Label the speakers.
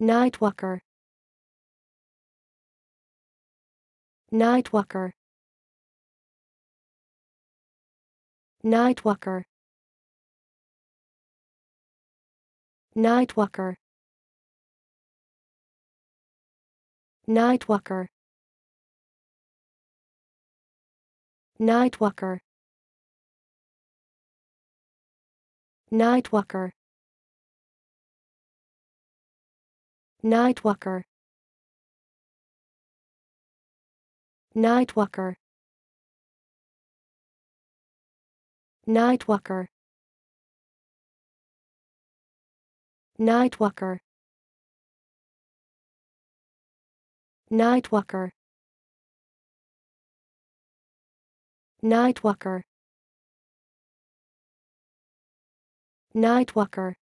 Speaker 1: Nightwalker Nightwalker Nightwalker Nightwalker Nightwalker Nightwalker Nightwalker Nightwalker Nightwalker Nightwalker Nightwalker Nightwalker Nightwalker Nightwalker